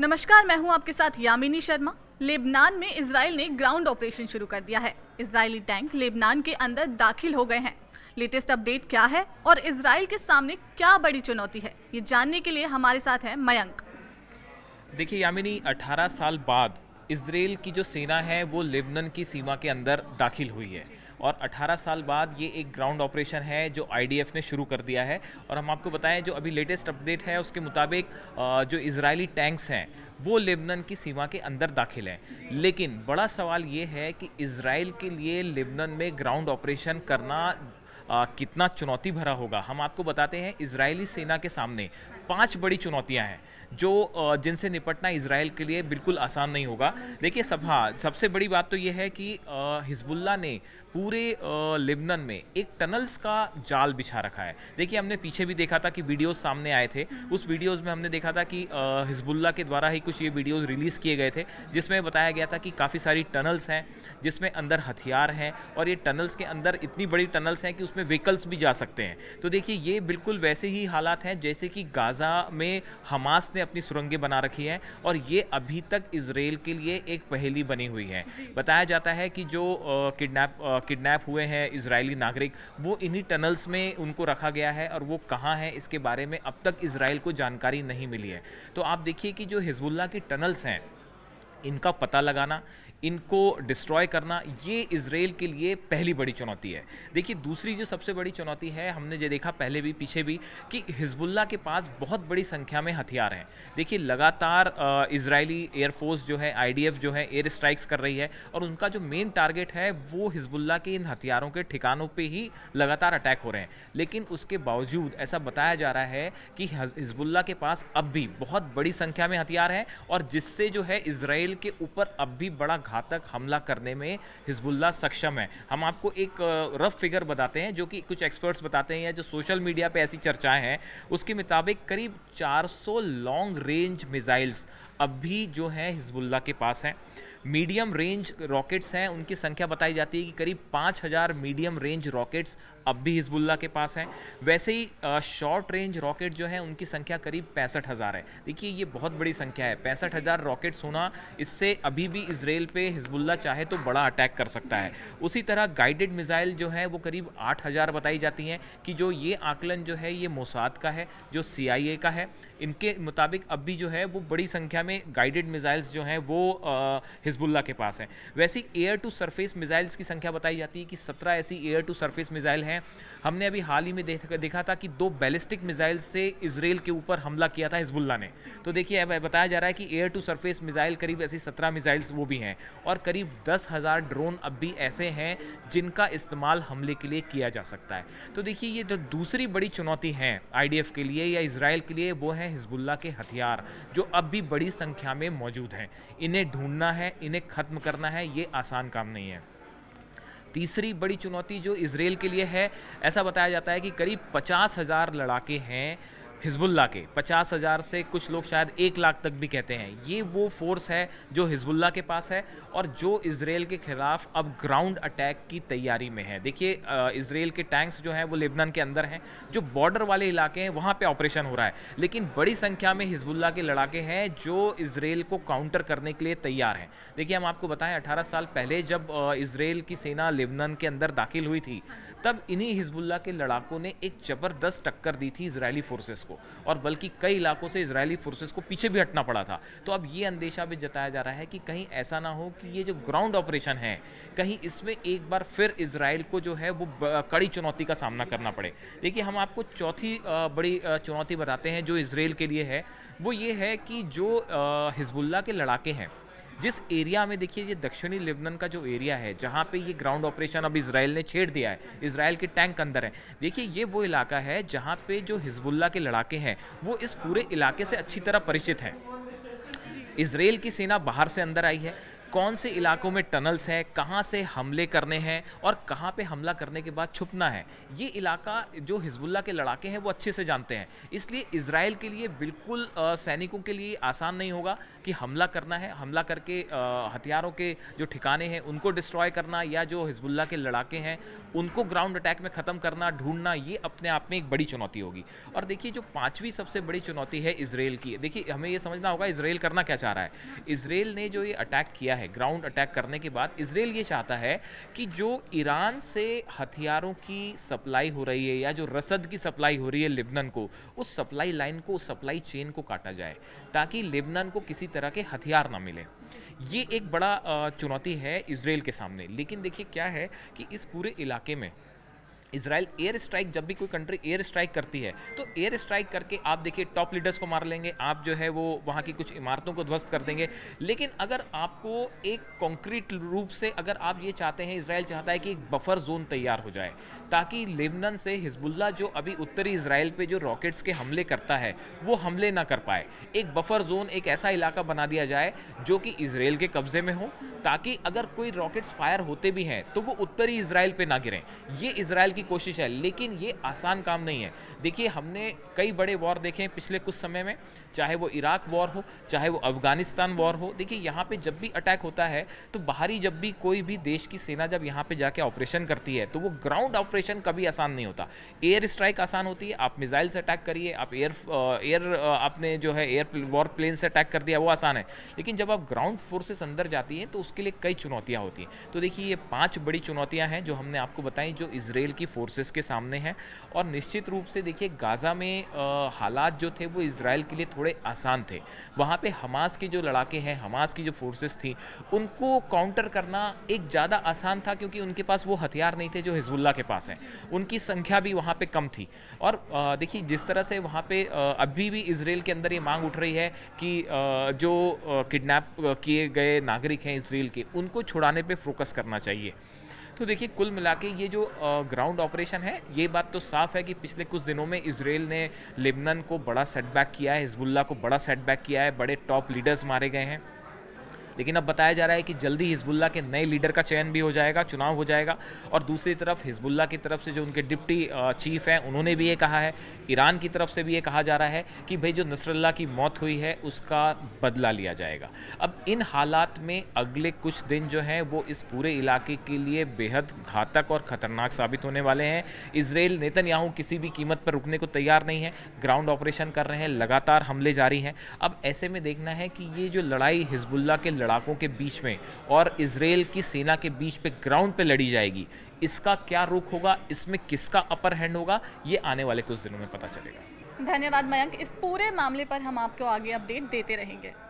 नमस्कार मैं हूं आपके साथ यामिनी शर्मा लेबनान में इसराइल ने ग्राउंड ऑपरेशन शुरू कर दिया है इसराइली टैंक लेबनान के अंदर दाखिल हो गए हैं लेटेस्ट अपडेट क्या है और इसराइल के सामने क्या बड़ी चुनौती है ये जानने के लिए हमारे साथ है मयंक देखिए यामिनी 18 साल बाद इसराइल की जो सेना है वो लेबनान की सीमा के अंदर दाखिल हुई है और 18 साल बाद ये एक ग्राउंड ऑपरेशन है जो आई ने शुरू कर दिया है और हम आपको बताएं जो अभी लेटेस्ट अपडेट है उसके मुताबिक जो इसराइली टैंक्स हैं वो लेबनन की सीमा के अंदर दाखिल हैं लेकिन बड़ा सवाल ये है कि इसराइल के लिए लेबनन में ग्राउंड ऑपरेशन करना आ, कितना चुनौती भरा होगा हम आपको बताते हैं इसराइली सेना के सामने पांच बड़ी चुनौतियां हैं जो जिनसे निपटना इसराइल के लिए बिल्कुल आसान नहीं होगा देखिए सभा हाँ, सबसे बड़ी बात तो ये है कि हिजबुल्ला ने पूरे लेबनन में एक टनल्स का जाल बिछा रखा है देखिए हमने पीछे भी देखा था कि वीडियोस सामने आए थे उस वीडियोस में हमने देखा था कि हिजबुल्ला के द्वारा ही कुछ ये वीडियोस रिलीज़ किए गए थे जिसमें बताया गया था कि काफ़ी सारी टनल्स हैं जिसमें अंदर हथियार हैं और ये टनल्स के अंदर इतनी बड़ी टनल्स हैं कि उसमें व्हीकल्स भी जा सकते हैं तो देखिए ये बिल्कुल वैसे ही हालात हैं जैसे कि गाज गाज़ा में हमास ने अपनी सुरंगें बना रखी हैं और ये अभी तक इसराइल के लिए एक पहेली बनी हुई है बताया जाता है कि जो किडनैप किडनैप हुए हैं इसराइली नागरिक वो इन्हीं टनल्स में उनको रखा गया है और वो कहाँ हैं इसके बारे में अब तक इसराइल को जानकारी नहीं मिली है तो आप देखिए कि जो हिजबुल्ला की टनल्स हैं इनका पता लगाना इनको डिस्ट्रॉय करना ये इसराइल के लिए पहली बड़ी चुनौती है देखिए दूसरी जो सबसे बड़ी चुनौती है हमने जो देखा पहले भी पीछे भी कि हिजबुल्ला के पास बहुत बड़ी संख्या में हथियार हैं देखिए लगातार इसराइली एयरफोर्स जो है आईडीएफ जो है एयर स्ट्राइक्स कर रही है और उनका जो मेन टारगेट है वो हिजबुल्ला के इन हथियारों के ठिकानों पर ही लगातार अटैक हो रहे हैं लेकिन उसके बावजूद ऐसा बताया जा रहा है कि हिजबुल्ला के पास अब भी बहुत बड़ी संख्या में हथियार हैं और जिससे जो है इसराइल इसराइल के ऊपर अब भी बड़ा घातक हमला करने में हिजबुल्ला सक्षम है हम आपको एक रफ फिगर बताते हैं जो कि कुछ एक्सपर्ट्स बताते हैं या जो सोशल मीडिया पे ऐसी चर्चाएं हैं उसके मुताबिक करीब 400 लॉन्ग रेंज मिसाइल्स अब भी जो है हिजबुल्ला के पास हैं मीडियम रेंज रॉकेट्स हैं उनकी संख्या बताई जाती है कि करीब पाँच हज़ार मीडियम रेंज रॉकेट्स अब भी हिजबुल्ला के पास हैं वैसे ही शॉर्ट रेंज रॉकेट जो है उनकी संख्या करीब पैंसठ हज़ार है देखिए ये बहुत बड़ी संख्या है पैंसठ हज़ार रॉकेट्स होना इससे अभी भी इसराइल पे हिजबुल्ला चाहे तो बड़ा अटैक कर सकता है उसी तरह गाइडेड मिज़ाइल जो है वो करीब आठ हज़ार बताई जाती हैं कि जो ये आकलन जो है ये मोसाद का है जो सी का है इनके मुताबिक अब भी जो है वो बड़ी संख्या में में गाइडेड मिसाइल्स जो हैं वो हिजबुल्ला के पास हैं वैसी एयर टू सरफेस मिसाइल्स की संख्या बताई जाती है कि सत्रह ऐसी एयर टू सरफेस मिसाइल हैं हमने अभी हाल ही में देखा था कि दो बैलिस्टिक मिसाइल से इसराइल के ऊपर हमला किया था हिजबुल्ला ने तो देखिए अब बताया जा रहा है कि एयर टू सरफेस मिसाइल करीब ऐसी सत्रह मिसाइल्स वो भी हैं और करीब दस हज़ार ड्रोन अब भी ऐसे हैं जिनका इस्तेमाल हमले के लिए किया जा सकता है तो देखिए ये जो दूसरी बड़ी चुनौती है आई के लिए या इसराइल के लिए वो है हिजबुल्ला के हथियार जो अब भी बड़ी संख्या में मौजूद हैं इन्हें ढूंढना है इन्हें ख़त्म करना है ये आसान काम नहीं है तीसरी बड़ी चुनौती जो इसराइल के लिए है ऐसा बताया जाता है कि करीब पचास हज़ार लड़ाके हैं हिजबुल्ला के पचास हज़ार से कुछ लोग शायद एक लाख तक भी कहते हैं ये वो फोर्स है जो हिजबुल्ला के पास है और जो इसराइल के खिलाफ अब ग्राउंड अटैक की तैयारी में है देखिए इसराइल के टैंक्स जो हैं वो लेबनान के अंदर हैं जो बॉर्डर वाले इलाके हैं वहाँ पे ऑपरेशन हो रहा है लेकिन बड़ी संख्या में हिजबुल्ला के लड़ाके हैं जो इसराइल को काउंटर करने के लिए तैयार हैं देखिए हम आपको बताएं अठारह साल पहले जब इसराइल की सेना लेबनान के अंदर दाखिल हुई थी तब इन्हीं हिजबुल्ला के लड़ाकों ने एक ज़बरदस्त टक्कर दी थी इसराइली फोर्सेस को और बल्कि कई इलाकों से इसराइली फोर्सेज को पीछे भी हटना पड़ा था तो अब ये अंदेशा भी जताया जा रहा है कि कहीं ऐसा ना हो कि ये जो ग्राउंड ऑपरेशन है कहीं इसमें एक बार फिर इसराइल को जो है वो कड़ी चुनौती का सामना करना पड़े देखिए हम आपको चौथी बड़ी चुनौती बताते हैं जो इसराइल के लिए है वो ये है कि जो हिजबुल्ला के लड़ाके हैं जिस एरिया में देखिए ये दक्षिणी लेबनन का जो एरिया है जहाँ पे ये ग्राउंड ऑपरेशन अब इसराइल ने छेड़ दिया है इसराइल के टैंक अंदर है देखिए ये वो इलाका है जहाँ पे जो हिजबुल्ला के लड़ाके हैं वो इस पूरे इलाके से अच्छी तरह परिचित हैं इसराइल की सेना बाहर से अंदर आई है कौन से इलाकों में टनल्स हैं कहाँ से हमले करने हैं और कहाँ पे हमला करने के बाद छुपना है ये इलाका जो हिजबुल्ला के लड़ाके हैं वो अच्छे से जानते हैं इसलिए इसराइल के लिए बिल्कुल सैनिकों के लिए आसान नहीं होगा कि हमला करना है हमला करके हथियारों के जो ठिकाने हैं उनको डिस्ट्रॉय करना या जो हिजबुल्ला के लड़ाके हैं उनको ग्राउंड अटैक में ख़त्म करना ढूंढना ये अपने आप में एक बड़ी चुनौती होगी और देखिए जो पाँचवीं सबसे बड़ी चुनौती है इसराइल की देखिए हमें ये समझना होगा इसराइल करना क्या चाह रहा है इसराइल ने जो ये अटैक किया किया है ग्राउंड अटैक करने के बाद इसराइल ये चाहता है कि जो ईरान से हथियारों की सप्लाई हो रही है या जो रसद की सप्लाई हो रही है लेबनन को उस सप्लाई लाइन को सप्लाई चेन को काटा जाए ताकि लेबनन को किसी तरह के हथियार ना मिले ये एक बड़ा चुनौती है इसराइल के सामने लेकिन देखिए क्या है कि इस पूरे इलाके में इसराइल एयर स्ट्राइक जब भी कोई कंट्री एयर स्ट्राइक करती है तो एयर स्ट्राइक करके आप देखिए टॉप लीडर्स को मार लेंगे आप जो है वो वहाँ की कुछ इमारतों को ध्वस्त कर देंगे लेकिन अगर आपको एक कॉन्क्रीट रूप से अगर आप ये चाहते हैं इसराइल चाहता है कि एक बफर जोन तैयार हो जाए ताकि लेबनन से हिजबुल्ला जो अभी उत्तरी इसराइल पर जो रॉकेट्स के हमले करता है वो हमले ना कर पाए एक बफर जोन एक ऐसा इलाका बना दिया जाए जो कि इसराइल के कब्जे में हो ताकि अगर कोई रॉकेट्स फायर होते भी हैं तो वो उत्तरी इसराइल पर ना गिरें ये इसराइल की कोशिश है लेकिन ये आसान काम नहीं है देखिए हमने कई बड़े वॉर देखे हैं पिछले कुछ समय में चाहे वो इराक वॉर हो चाहे वो अफगानिस्तान वॉर हो देखिए यहाँ पे जब भी अटैक होता है तो बाहरी जब भी कोई भी देश की सेना जब यहाँ पे जाके ऑपरेशन करती है तो वो ग्राउंड ऑपरेशन कभी आसान नहीं होता एयर स्ट्राइक आसान होती है आप मिजाइल से अटैक करिए आप एयर एयर आपने जो है एयर वॉर प्लेन से अटैक कर दिया वो आसान है लेकिन जब आप ग्राउंड फोर्सेस अंदर जाती हैं तो उसके लिए कई चुनौतियाँ होती हैं तो देखिए ये पाँच बड़ी चुनौतियाँ हैं जो हमने आपको बताई जो इसराइल की फोर्सेस के सामने है और निश्चित रूप से देखिए गाज़ा में हालात जो थे वो इसराइल के लिए थोड़े आसान थे वहाँ पे हमास के जो लड़ाके हैं हमास की जो फोर्सेस थी उनको काउंटर करना एक ज़्यादा आसान था क्योंकि उनके पास वो हथियार नहीं थे जो हिजबुल्ला के पास हैं उनकी संख्या भी वहाँ पर कम थी और देखिए जिस तरह से वहाँ पर अभी भी इसराइल के अंदर ये मांग उठ रही है कि जो किडनैप किए गए नागरिक हैं इसराइल के उनको छुड़ाने पर फोकस करना चाहिए तो देखिए कुल मिला के ये जो ग्राउंड ऑपरेशन है ये बात तो साफ है कि पिछले कुछ दिनों में इसराइल ने लेबनन को बड़ा सेटबैक किया है हिजबुल्ला को बड़ा सेटबैक किया है बड़े टॉप लीडर्स मारे गए हैं लेकिन अब बताया जा रहा है कि जल्दी हिजबुल्ला के नए लीडर का चयन भी हो जाएगा चुनाव हो जाएगा और दूसरी तरफ हिजबुल्ला की तरफ से जो उनके डिप्टी चीफ हैं उन्होंने भी ये कहा है ईरान की तरफ से भी ये कहा जा रहा है कि भाई जो नसरल्ला की मौत हुई है उसका बदला लिया जाएगा अब इन हालात में अगले कुछ दिन जो हैं वो इस पूरे इलाके के लिए बेहद घातक और ख़तरनाक साबित होने वाले हैं इसराइल नेतन किसी भी कीमत पर रुकने को तैयार नहीं है ग्राउंड ऑपरेशन कर रहे हैं लगातार हमले जारी हैं अब ऐसे में देखना है कि ये जो लड़ाई हिजबुल्ला के लड़ लड़ाकों के बीच में और इसराइल की सेना के बीच पे ग्राउंड पे लड़ी जाएगी इसका क्या रुख होगा इसमें किसका अपर हैंड होगा ये आने वाले कुछ दिनों में पता चलेगा धन्यवाद मयंक इस पूरे मामले पर हम आपको आगे अपडेट देते रहेंगे